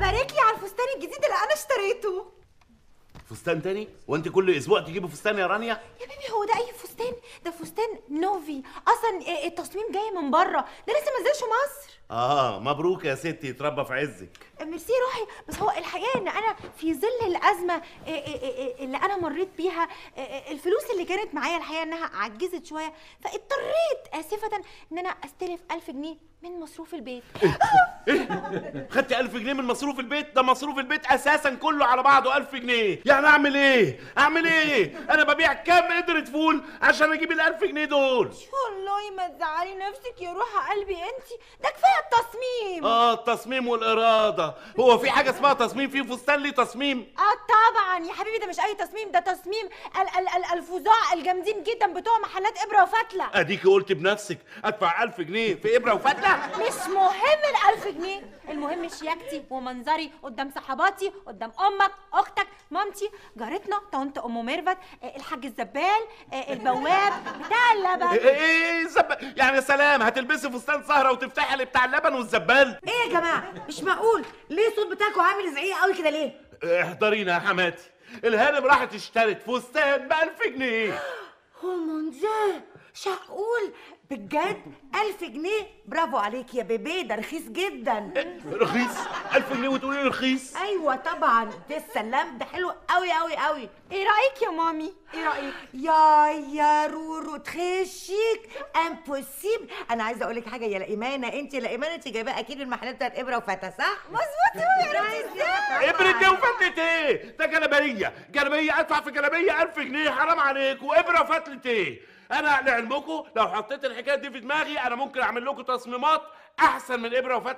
باركي لي على الفستان الجديد اللي انا اشتريته فستان تاني وانت كل اسبوع تجيبي فستان يا رانيا يا بيبي هو ده اي فستان ده فستان نوفي اصلا آه، التصميم جاي من بره ده لسه ما نزلش مصر اه مبروك يا ستي اتربى في عزك ميرسي روحي بس هو الحقيقه ان انا في ظل الازمه آه، آه، اللي انا مريت بيها الفلوس اللي كانت معايا الحقيقه انها عجزت شويه فاضطريت اسفه ان انا استلف 1000 جنيه من مصروف البيت ايه, إيه؟ خدتي 1000 جنيه من مصروف البيت ده مصروف البيت اساسا كله على بعضه 1000 جنيه يعني اعمل ايه اعمل ايه انا ببيع كام قدرة فول عشان اجيب ال 1000 جنيه دول والله ما تزعلي نفسك يا روح قلبي انت ده كفايه التصميم اه التصميم والاراده هو في حاجه اسمها تصميم في فستان ليه تصميم اه طبعا يا حبيبي ده مش اي تصميم ده تصميم ال ال ال الفظاع الجامدين جدا بتوع محلات ابره وفتله اديكي قلت بنفسك ادفع 1000 جنيه في ابره وفتله مش مهم الالف جنيه المهم شياكتي ومنظري قدام صحباتي قدام امك اختك مامتي جارتنا طنط ام ميرفت آه، الحاج الزبال آه، البواب بتاع اللبن ايه ايه الزبال إيه، إيه، يعني يا سلام هتلبسي فستان سهره وتفتحي اللي بتاع اللبن والزبال ايه يا جماعه مش معقول ليه الصوت بتاعكم عامل زعيق قوي كده ليه احضرينا يا حماتي الهانم راحت اشترت فستان ب 1000 جنيه هو منظر مش هقول بجد ألف جنيه برافو عليك يا بيبي ده رخيص جدا رخيص ألف جنيه وتقولي رخيص أيوة طبعا ده السلام ده حلو قوي قوي قوي إيه رأيك يا مامي إيه رأيك يا يا رورو تخشيك امبوسيبل أنا عايزة أقول لك حاجة يا لإيمانة أنت يا لإيمانة أنت جايبة أكيد المحلات بتاعت إبرة وفتا صح مظبوط يا إزاي إبرة دي وفتلة إيه ده جلابية جلابية أدفع في جلابية ألف جنيه حرام عليك وإبرة وفتلة إيه انا لعلمكم لو حطيت الحكايه دي في دماغي انا ممكن اعمل لكم تصميمات احسن من ابره وفتله